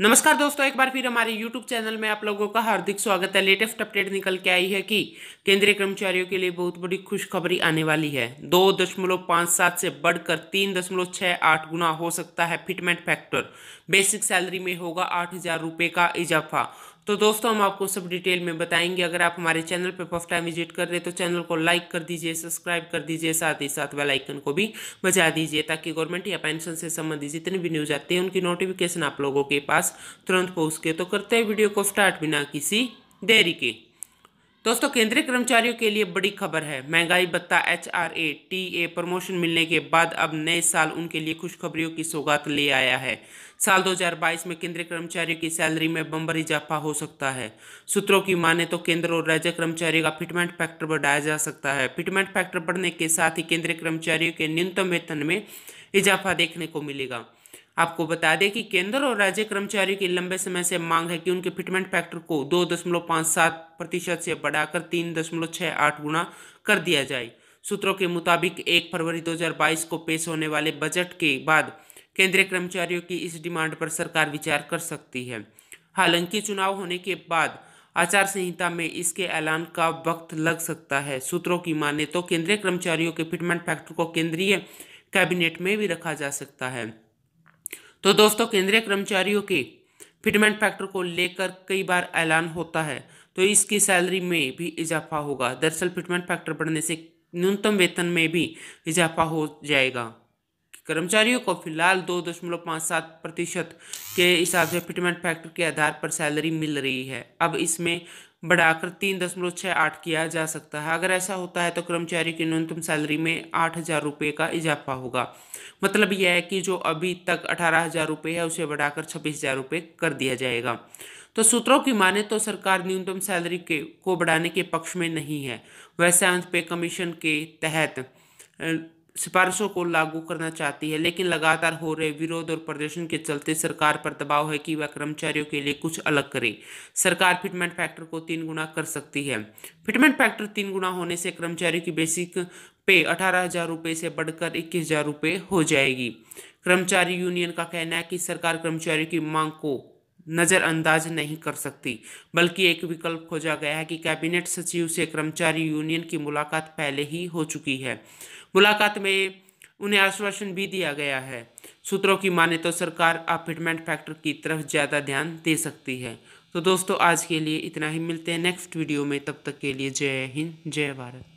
नमस्कार दोस्तों एक बार फिर हमारे YouTube चैनल में आप लोगों का हार्दिक स्वागत है लेटेस्ट अपडेट निकल के आई है कि केंद्रीय कर्मचारियों के लिए बहुत बड़ी खुशखबरी आने वाली है दो दशमलव पाँच सात से बढ़कर तीन दशमलव छः आठ गुना हो सकता है फिटमेंट फैक्टर बेसिक सैलरी में होगा आठ हज़ार रुपये का इजाफा तो दोस्तों हम आपको सब डिटेल में बताएंगे अगर आप हमारे चैनल पर फर्स्ट टाइम विजिट कर रहे हैं तो चैनल को लाइक कर दीजिए सब्सक्राइब कर दीजिए साथ ही साथ वेलाइकन को भी बजा दीजिए ताकि गवर्नमेंट या पेंशन से संबंधित जितनी भी न्यूज आती है उनकी नोटिफिकेशन आप लोगों के पास तुरंत पहुँच के तो करते हैं वीडियो को स्टार्ट बिना किसी देरी के दोस्तों केंद्रीय कर्मचारियों के लिए बड़ी खबर है महंगाई भत्ता H R A T A promotion मिलने के बाद अब नए साल उनके लिए खुशखबरियों की सौगात ले आया है साल 2022 में केंद्रीय कर्मचारियों की सैलरी में बम्बर इजाफा हो सकता है सूत्रों की माने तो केंद्र और राज्य कर्मचारियों का फिटमेंट फैक्टर बढ़ाया जा सकता है फिटमेंट फैक्टर बढ़ने के साथ ही केंद्रीय कर्मचारियों के न्यूनतम वेतन में इजाफा देखने को मिलेगा आपको बता दें कि केंद्र और राज्य कर्मचारियों की लंबे समय से मांग है कि उनके फिटमेंट फैक्टर को दो दशमलव पाँच सात प्रतिशत से बढ़ाकर तीन दशमलव छः आठ गुना कर दिया जाए सूत्रों के मुताबिक एक फरवरी 2022 को पेश होने वाले बजट के बाद केंद्रीय कर्मचारियों की इस डिमांड पर सरकार विचार कर सकती है हालांकि चुनाव होने के बाद आचार संहिता में इसके ऐलान का वक्त लग सकता है सूत्रों की माने तो केंद्रीय कर्मचारियों के फिटमेंट फैक्टर को केंद्रीय कैबिनेट में भी रखा जा सकता है तो दोस्तों केंद्रीय कर्मचारियों के फिटमेंट फैक्टर को लेकर कई बार ऐलान होता है तो इसकी सैलरी में भी इजाफा होगा दरअसल फिटमेंट फैक्टर बढ़ने से न्यूनतम वेतन में भी इजाफा हो जाएगा कर्मचारियों को फिलहाल दो दशमलव पाँच सात प्रतिशत के हिसाब से फिटमेंट फैक्टर के आधार पर सैलरी मिल रही है अब इसमें बढ़ाकर तीन दशमलव छः आठ किया जा सकता है अगर ऐसा होता है तो कर्मचारी की न्यूनतम सैलरी में आठ हज़ार रुपये का इजाफा होगा मतलब यह है कि जो अभी तक अठारह हज़ार रुपये है उसे बढ़ाकर छब्बीस हज़ार रुपये कर दिया जाएगा तो सूत्रों की माने तो सरकार न्यूनतम सैलरी के को बढ़ाने के पक्ष में नहीं है वैसे अंत पे कमीशन के तहत सिफारिशों को लागू करना चाहती है लेकिन लगातार हो रहे विरोध और प्रदर्शन के चलते सरकार पर दबाव है कि वह कर्मचारियों के लिए कुछ अलग करे सरकार फिटमेंट फैक्टर को तीन गुना कर सकती है फिटमेंट फैक्टर तीन गुना होने से कर्मचारियों की बेसिक पे अठारह हजार रुपये से बढ़कर इक्कीस हजार रुपये हो जाएगी कर्मचारी यूनियन का कहना है कि सरकार कर्मचारियों की मांग को नज़रअंदाज नहीं कर सकती बल्कि एक विकल्प खोजा गया है कि कैबिनेट सचिव से कर्मचारी यूनियन की मुलाकात पहले ही हो चुकी है मुलाकात में उन्हें आश्वासन भी दिया गया है सूत्रों की माने तो सरकार अफिटमेंट फैक्टर की तरफ ज़्यादा ध्यान दे सकती है तो दोस्तों आज के लिए इतना ही मिलते हैं नेक्स्ट वीडियो में तब तक के लिए जय हिंद जय भारत